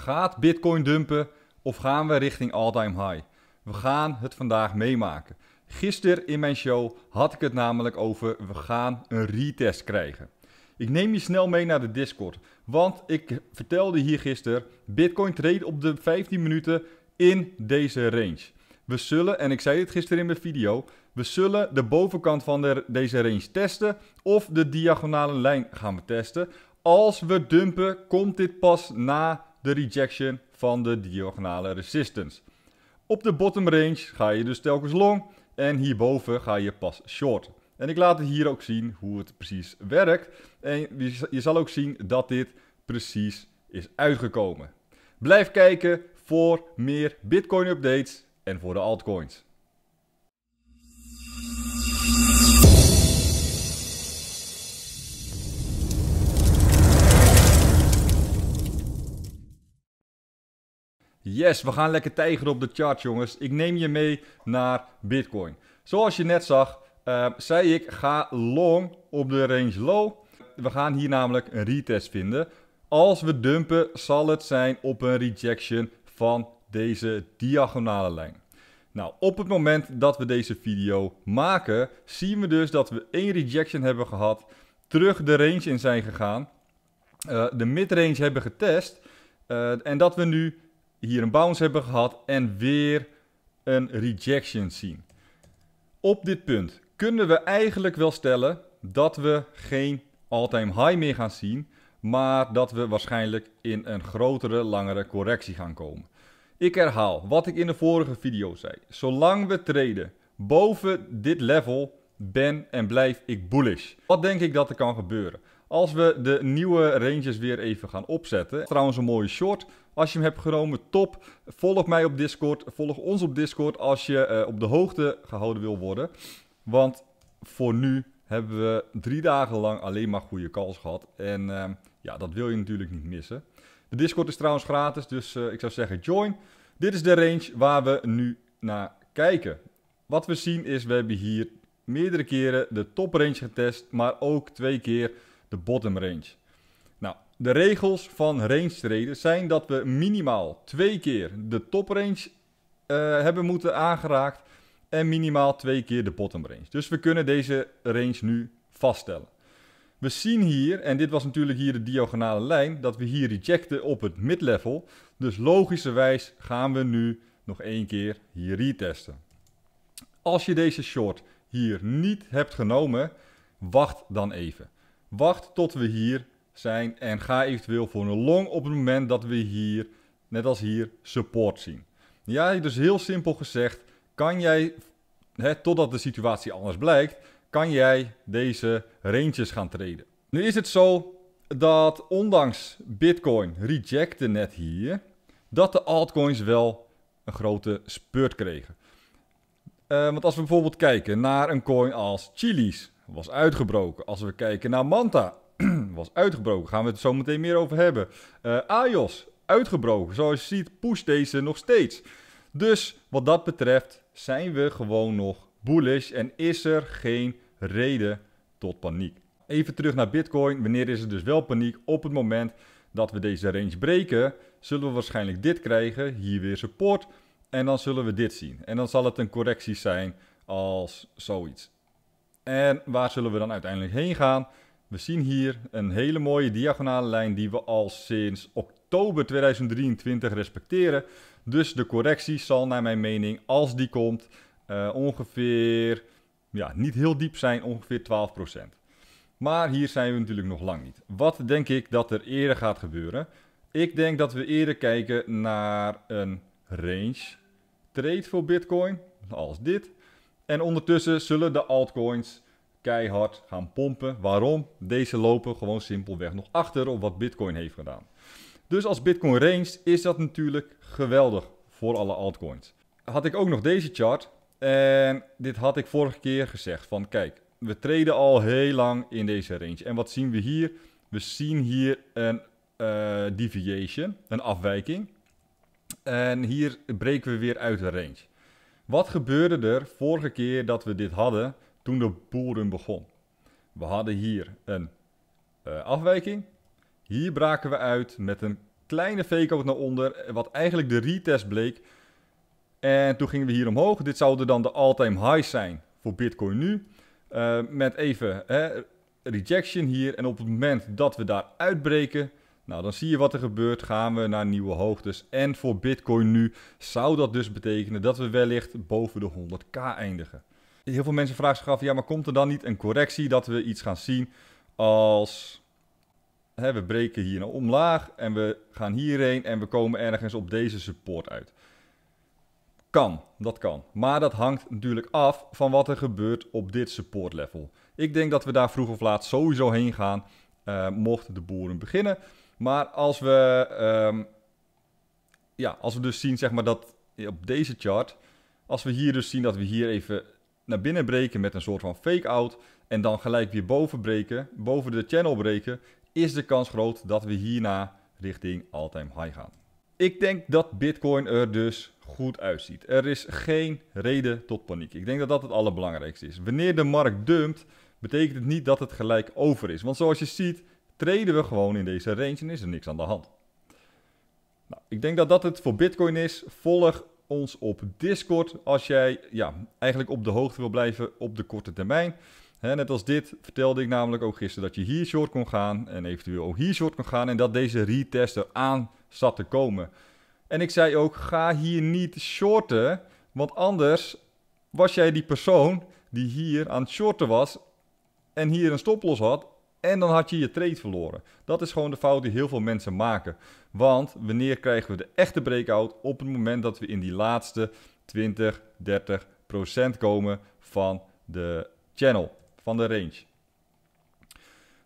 Gaat Bitcoin dumpen of gaan we richting all-time high? We gaan het vandaag meemaken. Gisteren in mijn show had ik het namelijk over we gaan een retest krijgen. Ik neem je snel mee naar de Discord, want ik vertelde hier gisteren, Bitcoin treedt op de 15 minuten in deze range. We zullen, en ik zei dit gisteren in mijn video, we zullen de bovenkant van deze range testen of de diagonale lijn gaan we testen. Als we dumpen, komt dit pas na de rejection van de diagonale resistance. Op de bottom range ga je dus telkens long en hierboven ga je pas short. En ik laat het hier ook zien hoe het precies werkt. En je zal ook zien dat dit precies is uitgekomen. Blijf kijken voor meer Bitcoin updates en voor de altcoins. Yes, we gaan lekker tijgeren op de chart, jongens. Ik neem je mee naar Bitcoin. Zoals je net zag, eh, zei ik ga long op de range low. We gaan hier namelijk een retest vinden. Als we dumpen, zal het zijn op een rejection van deze diagonale lijn. Nou, op het moment dat we deze video maken, zien we dus dat we één rejection hebben gehad, terug de range in zijn gegaan, uh, de midrange hebben getest eh, en dat we nu hier een bounce hebben gehad en weer een rejection zien. Op dit punt kunnen we eigenlijk wel stellen dat we geen all-time high meer gaan zien, maar dat we waarschijnlijk in een grotere, langere correctie gaan komen. Ik herhaal wat ik in de vorige video zei. Zolang we treden boven dit level ben en blijf ik bullish. Wat denk ik dat er kan gebeuren? Als we de nieuwe ranges weer even gaan opzetten. Trouwens een mooie short. Als je hem hebt genomen, top. Volg mij op Discord. Volg ons op Discord als je eh, op de hoogte gehouden wil worden. Want voor nu hebben we drie dagen lang alleen maar goede calls gehad. En ehm, ja, dat wil je natuurlijk niet missen. De Discord is trouwens gratis, dus eh, ik zou zeggen join. Dit is de range waar we nu naar kijken. Wat we zien is, we hebben hier meerdere keren de top range getest, maar ook twee keer de bottom range. Nou, de regels van range traden zijn dat we minimaal twee keer de top range eh, hebben moeten aangeraakt en minimaal twee keer de bottom range. Dus we kunnen deze range nu vaststellen. We zien hier, en dit was natuurlijk hier de diagonale lijn, dat we hier rejecten op het midlevel. Dus logischerwijs gaan we nu nog één keer hier retesten. Als je deze short hier niet hebt genomen, wacht dan even. Wacht tot we hier zijn en ga eventueel voor een long op het moment dat we hier, net als hier, support zien. Ja, dus heel simpel gezegd, kan jij, hè, totdat de situatie anders blijkt, kan jij deze ranges gaan treden. Nu is het zo dat ondanks Bitcoin rejecte net hier, dat de altcoins wel een grote spurt kregen. Eh, want als we bijvoorbeeld kijken naar een coin als Chili's, was uitgebroken. Als we kijken naar Manta, was uitgebroken. Gaan we het zo meteen meer over hebben. Uh, eh, Ajos, uitgebroken. Zoals je ziet, pusht deze nog steeds. Dus wat dat betreft zijn we gewoon nog bullish en is er geen reden tot paniek. Even terug naar Bitcoin. Wanneer is er dus wel paniek? Op het moment dat we deze range breken, zullen we waarschijnlijk dit krijgen. Hier weer support. En dan zullen we dit zien. En dan zal het een correctie zijn als zoiets. En waar zullen we dan uiteindelijk heen gaan? We zien hier een hele mooie diagonale lijn die we al sinds oktober 2023 respecteren. Dus de correctie zal naar mijn mening, als die komt, eh, ongeveer, ja, niet heel diep zijn, ongeveer 12%. Maar hier zijn we natuurlijk nog lang niet. Wat denk ik dat er eerder gaat gebeuren? Ik denk dat we eerder kijken naar een range trade voor Bitcoin, als dit. En ondertussen zullen de altcoins keihard gaan pompen. Waarom? Deze lopen gewoon simpelweg nog achter op wat Bitcoin heeft gedaan. Dus als Bitcoin range is dat natuurlijk geweldig voor alle altcoins. Had ik ook nog deze chart. En dit had ik vorige keer gezegd van kijk, we treden al heel lang in deze range. En wat zien we hier? We zien hier een eh, deviation, een afwijking. En hier breken we weer uit de range. Wat gebeurde er vorige keer dat we dit hadden toen de boeren begon? We hadden hier een eh, afwijking. Hier braken we uit met een kleine fake naar onder, eh, wat eigenlijk de retest bleek. En toen gingen we hier omhoog. Dit zouden dan de all-time highs zijn voor Bitcoin nu. Eh, met even hè, rejection hier. En op het moment dat we daar uitbreken, nou, dan zie je wat er gebeurt. Gaan we naar nieuwe hoogtes. En voor Bitcoin nu zou dat dus betekenen dat we wellicht boven de 100k eindigen. Heel veel mensen vragen zich af, ja, maar komt er dan niet een correctie dat we iets gaan zien als hè, we breken hier naar nou omlaag en we gaan hierheen en we komen ergens op deze support uit? Kan, dat kan. Maar dat hangt natuurlijk af van wat er gebeurt op dit support level. Ik denk dat we daar vroeg of laat sowieso heen gaan, uh, eh, mocht de boeren beginnen. Maar als we, ehm, ja, als we dus zien zeg maar, dat op deze chart, als we hier dus zien dat we hier even naar binnen breken met een soort van fake-out en dan gelijk weer boven breken, boven de channel breken, is de kans groot dat we hierna richting all-time high gaan. Ik denk dat Bitcoin er dus goed uitziet. Er is geen reden tot paniek. Ik denk dat dat het allerbelangrijkste is. Wanneer de markt dumpt, betekent het niet dat het gelijk over is. Want zoals je ziet, treden we gewoon in deze range en is er niks aan de hand. Nou, ik denk dat dat het voor Bitcoin is. Volg ons op Discord als jij ja, eigenlijk op de hoogte wil blijven op de korte termijn. He, net als dit vertelde ik namelijk ook gisteren dat je hier short kon gaan en eventueel ook hier short kon gaan en dat deze retest er aan zat te komen. En ik zei ook, ga hier niet shorten, want anders was jij die persoon die hier aan het shorten was en hier een stoploss had en dan had je je trade verloren. Dat is gewoon de fout die heel veel mensen maken. Want wanneer krijgen we de echte breakout? Op het moment dat we in die laatste 20, 30 procent komen van de channel, van de range.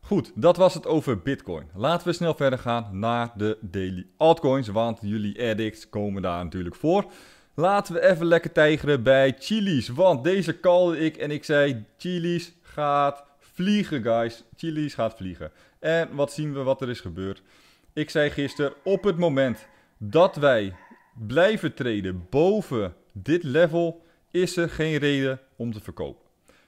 Goed, dat was het over Bitcoin. Laten we snel verder gaan naar de daily altcoins, want jullie addicts komen daar natuurlijk voor. Laten we even lekker tijgeren bij Chili's, want deze kalde ik en ik zei Chili's gaat vliegen, guys. Chili's gaat vliegen. En wat zien we wat er is gebeurd? Ik zei gisteren, op het moment dat wij blijven treden boven dit level, is er geen reden om te verkopen.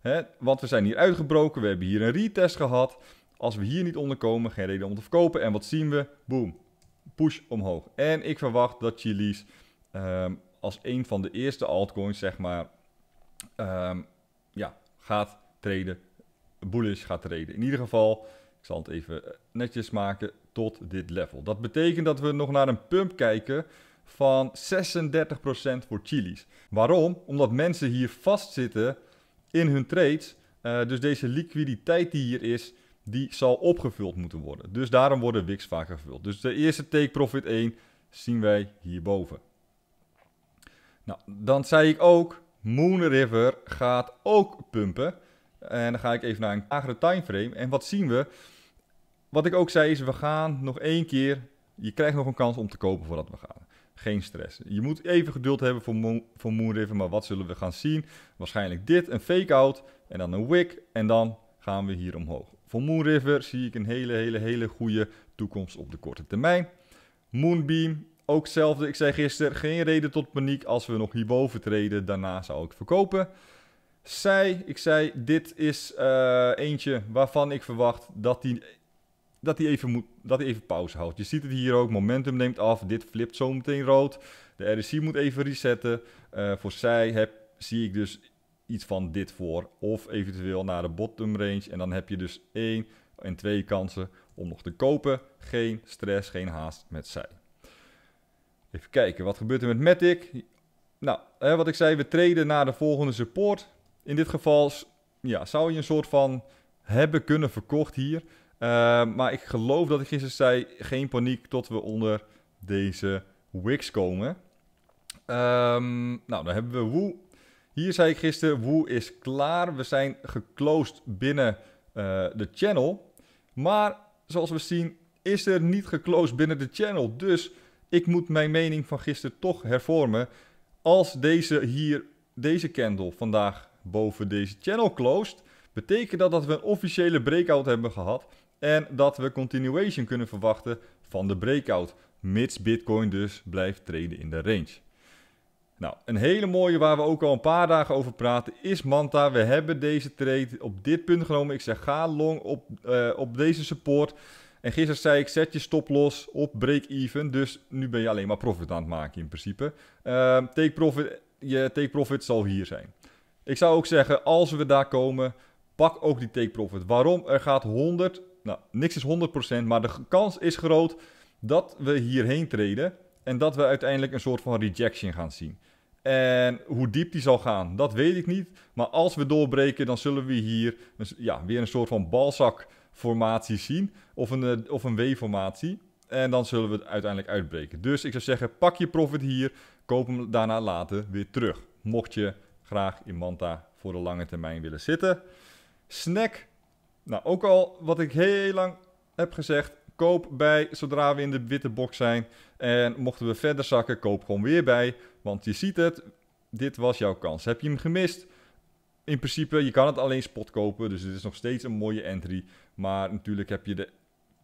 He, want we zijn hier uitgebroken, we hebben hier een retest gehad. Als we hier niet onderkomen, geen reden om te verkopen. En wat zien we? Boom, push omhoog. En ik verwacht dat Chili's ehm, als een van de eerste altcoins, zeg maar, ehm, ja, gaat treden bullish gaat traden. In ieder geval, ik zal het even eh, netjes maken, tot dit level. Dat betekent dat we nog naar een pump kijken van 36% voor Chili's. Waarom? Omdat mensen hier vastzitten in hun trades. Eh, dus deze liquiditeit die hier is, die zal opgevuld moeten worden. Dus daarom worden WIX vaak gevuld. Dus de eerste take profit 1 zien wij hierboven. Nou, dan zei ik ook, Moon River gaat ook pumpen. En dan ga ik even naar een lagere timeframe. En wat zien we? Wat ik ook zei is, we gaan nog één keer. Je krijgt nog een kans om te kopen voordat we gaan. Geen stress. Je moet even geduld hebben voor, Mo voor Moonriver. Maar wat zullen we gaan zien? Waarschijnlijk dit, een fake-out. En dan een wick. En dan gaan we hier omhoog. Voor Moonriver zie ik een hele, hele, hele goede toekomst op de korte termijn. Moonbeam, ook hetzelfde. Ik zei gisteren, geen reden tot paniek. Als we nog hierboven treden, daarna zou ik verkopen zei, ik zei, dit is eh, eentje waarvan ik verwacht dat hij dat die even, moet, dat die even pauze houdt. Je ziet het hier ook, momentum neemt af, dit flipt zo meteen rood. De RSI moet even resetten. Eh, voor zij heb, zie ik dus iets van dit voor. Of eventueel naar de bottom range. En dan heb je dus één en twee kansen om nog te kopen. Geen stress, geen haast met zij. Even kijken, wat gebeurt er met Matic? Nou, hè, wat ik zei, we treden naar de volgende support in dit geval ja, zou je een soort van hebben kunnen verkocht hier. Eh, maar ik geloof dat ik gisteren zei: geen paniek tot we onder deze Wix komen. Ehm, nou, dan hebben we Woe. Hier zei ik gisteren: Woe is klaar. We zijn geclosed binnen eh, de channel. Maar zoals we zien, is er niet geclosed binnen de channel. Dus ik moet mijn mening van gisteren toch hervormen. Als deze hier, deze candle vandaag boven deze channel closed, betekent dat dat we een officiële breakout hebben gehad en dat we continuation kunnen verwachten van de breakout, mits Bitcoin dus blijft traden in de range. Nou, een hele mooie waar we ook al een paar dagen over praten is Manta. We hebben deze trade op dit punt genomen. Ik zeg ga long op, eh, op deze support. En gisteren zei ik zet je stop los op break-even. Dus nu ben je alleen maar profit aan het maken in principe. Ehm, take, profit, je take profit zal hier zijn. Ik zou ook zeggen, als we daar komen, pak ook die take profit. Waarom? Er gaat 100, nou, niks is 100%, maar de kans is groot dat we hierheen treden en dat we uiteindelijk een soort van rejection gaan zien. En hoe diep die zal gaan, dat weet ik niet. Maar als we doorbreken, dan zullen we hier ja, weer een soort van balzakformatie zien. Of een, eh, of een W-formatie. En dan zullen we het uiteindelijk uitbreken. Dus ik zou zeggen, pak je profit hier. Koop hem daarna later weer terug. Mocht je graag in Manta voor de lange termijn willen zitten. Snack. Nou, ook al wat ik heel lang heb gezegd. Koop bij zodra we in de witte box zijn. En mochten we verder zakken, koop gewoon weer bij. Want je ziet het, dit was jouw kans. Heb je hem gemist? In principe, je kan het alleen spot kopen. Dus het is nog steeds een mooie entry. Maar natuurlijk heb je de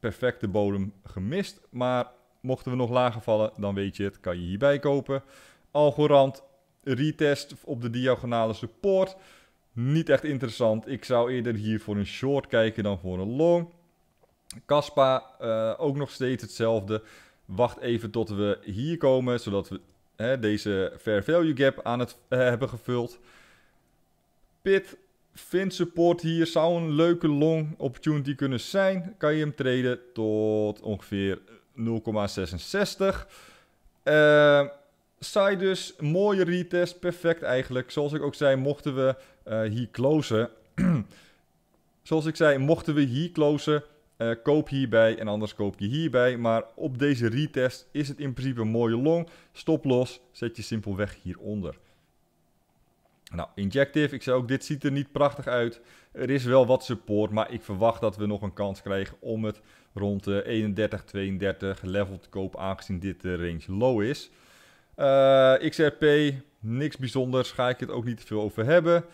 perfecte bodem gemist. Maar mochten we nog lager vallen, dan weet je het. Kan je hierbij kopen. Algorand retest op de diagonale support. Niet echt interessant. Ik zou eerder hier voor een short kijken dan voor een long. Caspa eh, ook nog steeds hetzelfde. Wacht even tot we hier komen, zodat we hè, deze fair value gap aan het eh, hebben gevuld. Pit vindt support hier. Zou een leuke long opportunity kunnen zijn. Kan je hem traden tot ongeveer 0,66. Uh, Sai dus, mooie retest, perfect eigenlijk. Zoals ik ook zei, mochten we eh, hier closen. Zoals ik zei, mochten we hier closen, eh, koop hierbij en anders koop je hierbij. Maar op deze retest is het in principe een mooie long. Stop los, zet je simpelweg hieronder. Nou, Injective, ik zei ook, dit ziet er niet prachtig uit. Er is wel wat support, maar ik verwacht dat we nog een kans krijgen om het rond de 31, 32 level te kopen, aangezien dit de range low is. Eh, XRP, niks bijzonders, ga ik het ook niet te veel over hebben.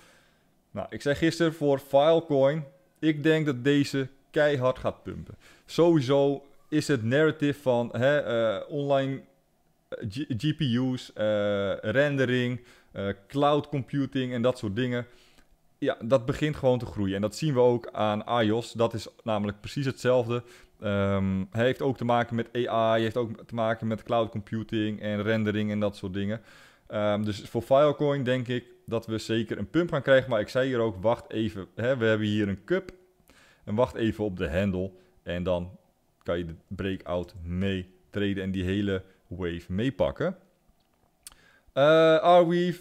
Nou, ik zei gisteren voor Filecoin, ik denk dat deze keihard gaat pumpen. Sowieso is het narrative van hè, eh, online eh, GPU's, rendering, cloud computing en dat soort dingen ja, dat begint gewoon te groeien. En dat zien we ook aan iOS. Dat is namelijk precies hetzelfde. Um, hij heeft ook te maken met AI, heeft ook te maken met cloud computing en rendering en dat soort dingen. Ehm, dus voor Filecoin denk ik dat we zeker een pump gaan krijgen. Maar ik zei hier ook, wacht even. Hè, we hebben hier een cup. En wacht even op de handle. En dan kan je de breakout meetreden en die hele wave meepakken. Eh, are we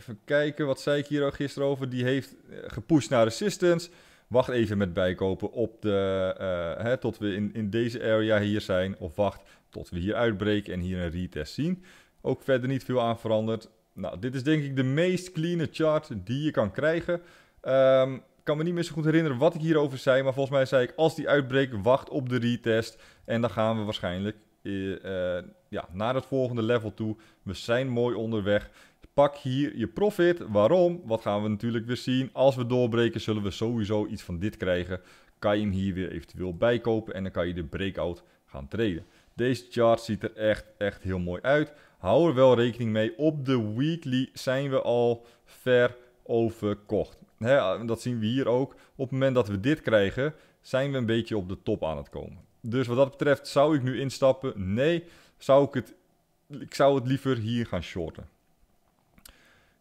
Even kijken, wat zei ik hier ook gisteren over? Die heeft eh, gepusht naar resistance. Wacht even met bijkopen op de, eh, hè, tot we in, in deze area hier zijn. Of wacht tot we hier uitbreken en hier een retest zien. Ook verder niet veel aan veranderd. Nou, dit is denk ik de meest clean chart die je kan krijgen. Um, kan me niet meer zo goed herinneren wat ik hierover zei. Maar volgens mij zei ik, als die uitbreekt, wacht op de retest. En dan gaan we waarschijnlijk eh, ja, naar het volgende level toe. We zijn mooi onderweg. Pak hier je profit. Waarom? Wat gaan we natuurlijk weer zien. Als we doorbreken zullen we sowieso iets van dit krijgen. Kan je hem hier weer eventueel bijkopen en dan kan je de breakout gaan treden. Deze chart ziet er echt, echt heel mooi uit. Hou er wel rekening mee. Op de weekly zijn we al ver overkocht. dat zien we hier ook. Op het moment dat we dit krijgen, zijn we een beetje op de top aan het komen. Dus wat dat betreft, zou ik nu instappen? Nee. Zou ik het, ik zou het liever hier gaan shorten.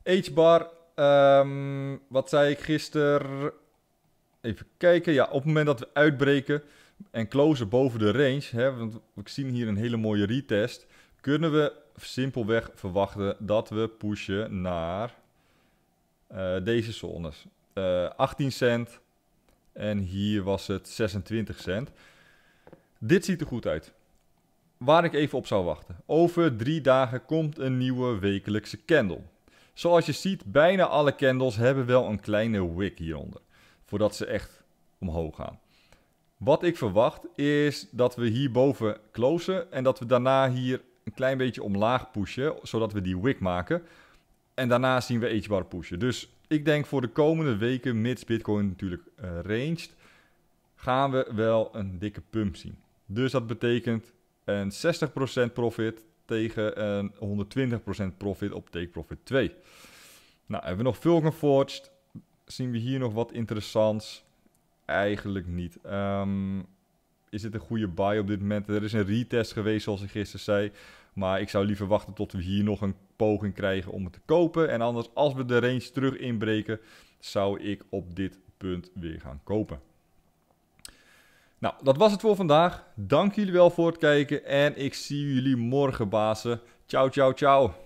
H-bar, ehm, wat zei ik gisteren? Even kijken. Ja, op het moment dat we uitbreken en closen boven de range, hè, want we zien hier een hele mooie retest, kunnen we simpelweg verwachten dat we pushen naar eh, deze zones. 18 eh, cent en hier was het 26 cent. Dit ziet er goed uit. Waar ik even op zou wachten. Over drie dagen komt een nieuwe wekelijkse candle. Zoals je ziet, bijna alle candles hebben wel een kleine wick hieronder. Voordat ze echt omhoog gaan. Wat ik verwacht is dat we hierboven closen en dat we daarna hier een klein beetje omlaag pushen, zodat we die wick maken. En daarna zien we H-bar pushen. Dus ik denk voor de komende weken, mits Bitcoin natuurlijk eh, ranged, gaan we wel een dikke pump zien. Dus dat betekent een 60% profit tegen een ehm, 120% profit op Take Profit 2. Nou, hebben we nog Vulcanforged. Zien we hier nog wat interessants? Eigenlijk niet. Ehm, is dit een goede buy op dit moment? Er is een retest geweest, zoals ik gisteren zei. Maar ik zou liever wachten tot we hier nog een poging krijgen om het te kopen. En anders, als we de range terug inbreken, zou ik op dit punt weer gaan kopen. Nou, dat was het voor vandaag. Dank jullie wel voor het kijken en ik zie jullie morgen, bazen. Ciao, ciao, ciao.